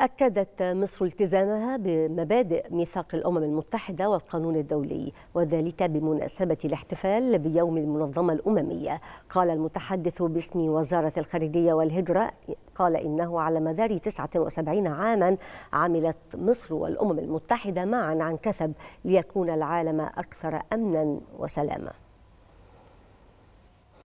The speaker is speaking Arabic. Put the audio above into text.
أكدت مصر التزامها بمبادئ ميثاق الأمم المتحدة والقانون الدولي وذلك بمناسبة الاحتفال بيوم المنظمة الأممية قال المتحدث باسم وزارة الخارجية والهجرة قال إنه على مدار 79 عاما عملت مصر والأمم المتحدة معا عن كثب ليكون العالم أكثر أمنا وسلاما